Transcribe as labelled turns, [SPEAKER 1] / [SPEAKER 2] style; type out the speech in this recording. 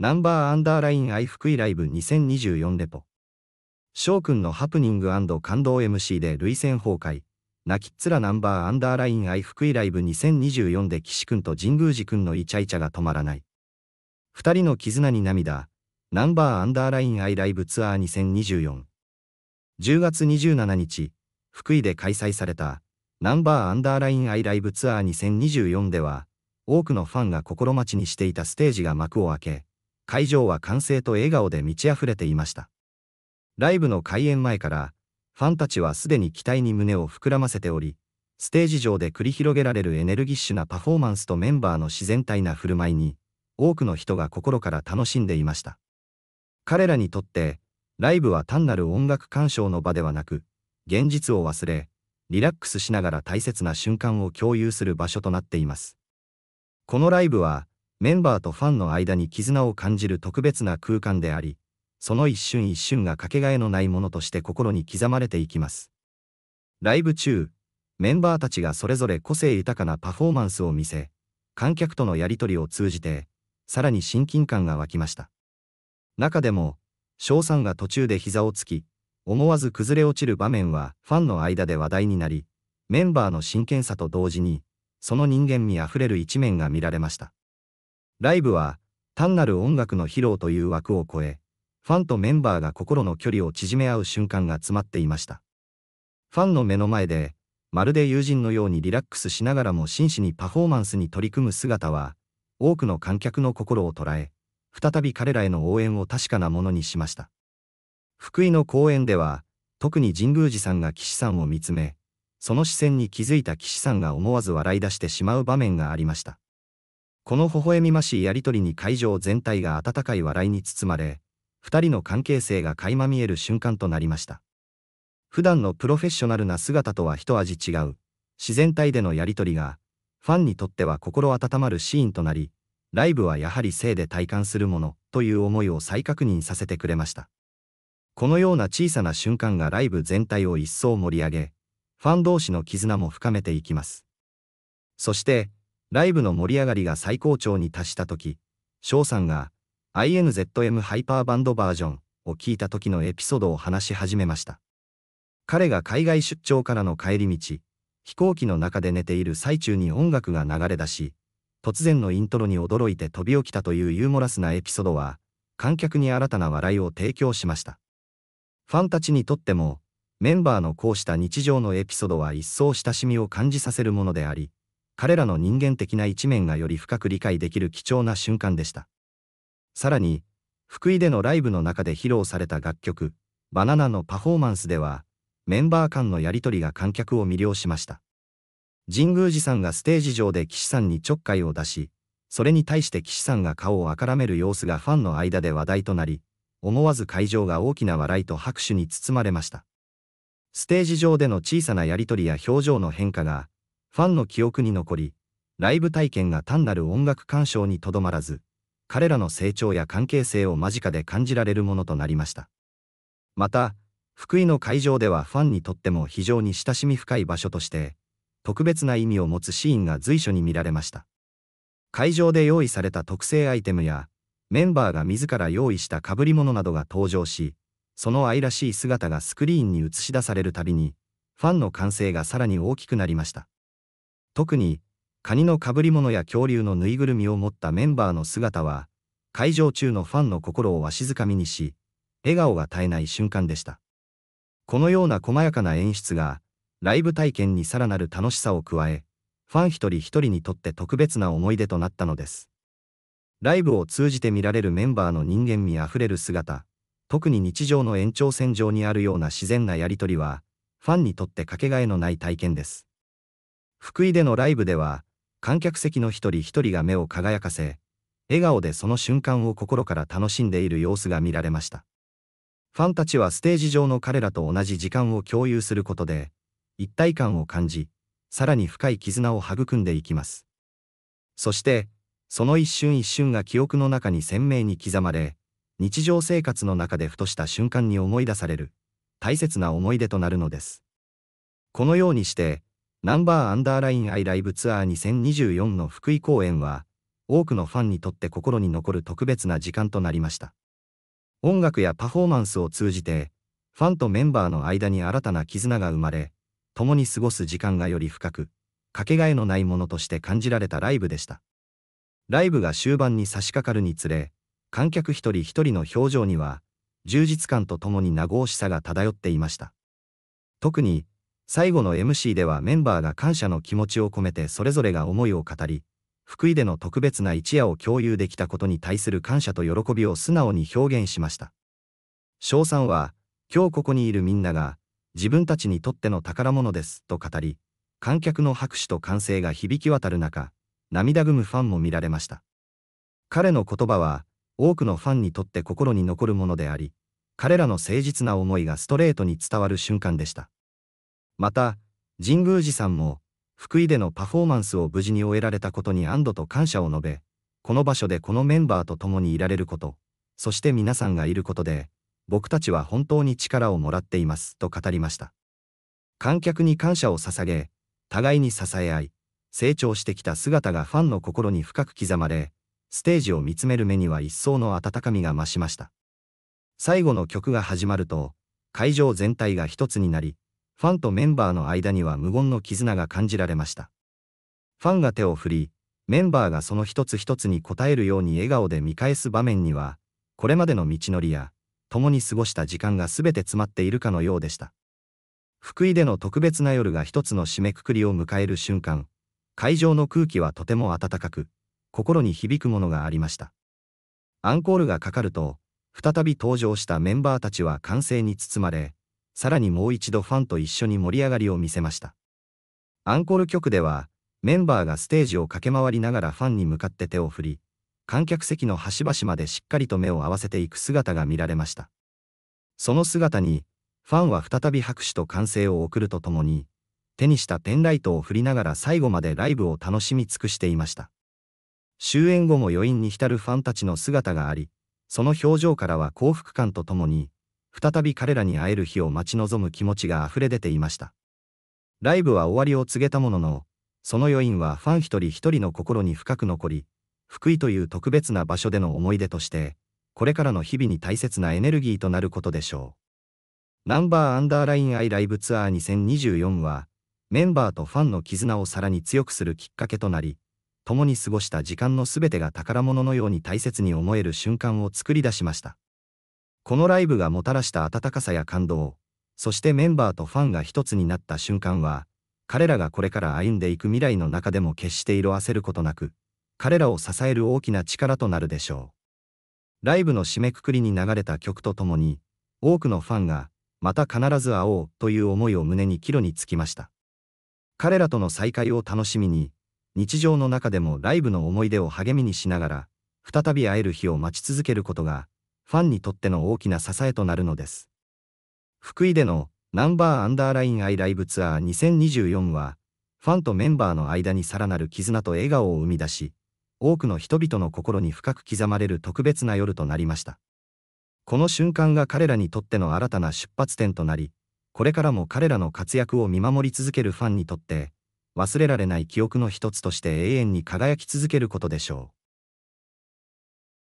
[SPEAKER 1] ナンバーアンダーライン愛福井ライブ2024レポ。翔くんのハプニング感動 MC で累戦崩壊。泣きっ面ナンバーアンダーライン愛福井ライブ2024で岸くんと神宮寺くんのイチャイチャが止まらない。二人の絆に涙。ナンバーアンダーライン愛ライブツアー2024。10月27日、福井で開催された、ナンバーアンダーライン愛ライブツアー2024では、多くのファンが心待ちにしていたステージが幕を開け、会場は歓声と笑顔で満ち溢れていました。ライブの開演前から、ファンたちはすでに期待に胸を膨らませており、ステージ上で繰り広げられるエネルギッシュなパフォーマンスとメンバーの自然体な振る舞いに、多くの人が心から楽しんでいました。彼らにとって、ライブは単なる音楽鑑賞の場ではなく、現実を忘れ、リラックスしながら大切な瞬間を共有する場所となっています。このライブは、メンバーとファンの間に絆を感じる特別な空間であり、その一瞬一瞬がかけがえのないものとして心に刻まれていきます。ライブ中、メンバーたちがそれぞれ個性豊かなパフォーマンスを見せ、観客とのやり取りを通じて、さらに親近感が湧きました。中でも、翔さんが途中で膝をつき、思わず崩れ落ちる場面はファンの間で話題になり、メンバーの真剣さと同時に、その人間味あふれる一面が見られました。ライブは単なる音楽の披露という枠を超え、ファンとメンバーが心の距離を縮め合う瞬間が詰まっていました。ファンの目の前で、まるで友人のようにリラックスしながらも真摯にパフォーマンスに取り組む姿は、多くの観客の心を捉え、再び彼らへの応援を確かなものにしました。福井の公演では、特に神宮寺さんが岸さんを見つめ、その視線に気づいた岸さんが思わず笑い出してしまう場面がありました。この微笑みましいやりとりに会場全体が温かい笑いに包まれ、二人の関係性が垣間見える瞬間となりました。普段のプロフェッショナルな姿とは一味違う、自然体でのやりとりが、ファンにとっては心温まるシーンとなり、ライブはやはり性で体感するものという思いを再確認させてくれました。このような小さな瞬間がライブ全体を一層盛り上げ、ファン同士の絆も深めていきます。そして、ライブの盛り上がりが最高潮に達した時、翔さんが INZM ハイパーバンドバージョンを聞いた時のエピソードを話し始めました。彼が海外出張からの帰り道、飛行機の中で寝ている最中に音楽が流れ出し、突然のイントロに驚いて飛び起きたというユーモラスなエピソードは、観客に新たな笑いを提供しました。ファンたちにとっても、メンバーのこうした日常のエピソードは一層親しみを感じさせるものであり、彼らの人間的な一面がより深く理解できる貴重な瞬間でした。さらに、福井でのライブの中で披露された楽曲、バナナのパフォーマンスでは、メンバー間のやりとりが観客を魅了しました。神宮寺さんがステージ上で岸さんにちょっかいを出し、それに対して岸さんが顔をあからめる様子がファンの間で話題となり、思わず会場が大きな笑いと拍手に包まれました。ステージ上での小さなやりとりや表情の変化が、ファンの記憶に残り、ライブ体験が単なる音楽鑑賞にとどまらず、彼らの成長や関係性を間近で感じられるものとなりました。また、福井の会場ではファンにとっても非常に親しみ深い場所として、特別な意味を持つシーンが随所に見られました。会場で用意された特製アイテムや、メンバーが自ら用意した被り物などが登場し、その愛らしい姿がスクリーンに映し出されるたびに、ファンの歓声がさらに大きくなりました。特に、カニの被り物や恐竜のぬいぐるみを持ったメンバーの姿は、会場中のファンの心をわしづかみにし、笑顔が絶えない瞬間でした。このような細やかな演出が、ライブ体験にさらなる楽しさを加え、ファン一人一人にとって特別な思い出となったのです。ライブを通じて見られるメンバーの人間味あふれる姿、特に日常の延長線上にあるような自然なやりとりは、ファンにとってかけがえのない体験です。福井でのライブでは、観客席の一人一人が目を輝かせ、笑顔でその瞬間を心から楽しんでいる様子が見られました。ファンたちはステージ上の彼らと同じ時間を共有することで、一体感を感じ、さらに深い絆を育んでいきます。そして、その一瞬一瞬が記憶の中に鮮明に刻まれ、日常生活の中でふとした瞬間に思い出される、大切な思い出となるのです。このようにして、ナンバーアンダーラインアイライブツアー2024の福井公演は、多くのファンにとって心に残る特別な時間となりました。音楽やパフォーマンスを通じて、ファンとメンバーの間に新たな絆が生まれ、共に過ごす時間がより深く、かけがえのないものとして感じられたライブでした。ライブが終盤に差し掛かるにつれ、観客一人一人の表情には、充実感とともに名越しさが漂っていました。特に、最後の MC ではメンバーが感謝の気持ちを込めてそれぞれが思いを語り、福井での特別な一夜を共有できたことに対する感謝と喜びを素直に表現しました。翔さんは、今日ここにいるみんなが、自分たちにとっての宝物です、と語り、観客の拍手と歓声が響き渡る中、涙ぐむファンも見られました。彼の言葉は、多くのファンにとって心に残るものであり、彼らの誠実な思いがストレートに伝わる瞬間でした。また、神宮寺さんも、福井でのパフォーマンスを無事に終えられたことに安堵と感謝を述べ、この場所でこのメンバーと共にいられること、そして皆さんがいることで、僕たちは本当に力をもらっています、と語りました。観客に感謝を捧げ、互いに支え合い、成長してきた姿がファンの心に深く刻まれ、ステージを見つめる目には一層の温かみが増しました。最後の曲が始まると、会場全体が一つになり、ファンとメンバーの間には無言の絆が感じられました。ファンが手を振り、メンバーがその一つ一つに応えるように笑顔で見返す場面には、これまでの道のりや、共に過ごした時間が全て詰まっているかのようでした。福井での特別な夜が一つの締めくくりを迎える瞬間、会場の空気はとても温かく、心に響くものがありました。アンコールがかかると、再び登場したメンバーたちは歓声に包まれ、さらにもう一度ファンと一緒に盛り上がりを見せました。アンコール曲では、メンバーがステージを駆け回りながらファンに向かって手を振り、観客席の端々までしっかりと目を合わせていく姿が見られました。その姿に、ファンは再び拍手と歓声を送るとともに、手にしたペンライトを振りながら最後までライブを楽しみ尽くしていました。終演後も余韻に浸るファンたちの姿があり、その表情からは幸福感とともに、再び彼らに会える日を待ち望む気持ちが溢れ出ていました。ライブは終わりを告げたものの、その余韻はファン一人一人の心に深く残り、福井という特別な場所での思い出として、これからの日々に大切なエネルギーとなることでしょう。ナンバーアンダーラインアイライブツアー2024は、メンバーとファンの絆をさらに強くするきっかけとなり、共に過ごした時間のすべてが宝物のように大切に思える瞬間を作り出しました。このライブがもたらした温かさや感動、そしてメンバーとファンが一つになった瞬間は、彼らがこれから歩んでいく未来の中でも決して色あせることなく、彼らを支える大きな力となるでしょう。ライブの締めくくりに流れた曲とともに、多くのファンが、また必ず会おうという思いを胸に帰路につきました。彼らとの再会を楽しみに、日常の中でもライブの思い出を励みにしながら、再び会える日を待ち続けることが、ファンにとっての大きな支えとなるのです。福井でのナンバーアンダーラインアイライブツアー2024は、ファンとメンバーの間にさらなる絆と笑顔を生み出し、多くの人々の心に深く刻まれる特別な夜となりました。この瞬間が彼らにとっての新たな出発点となり、これからも彼らの活躍を見守り続けるファンにとって、忘れられない記憶の一つとして永遠に輝き続けることでしょう。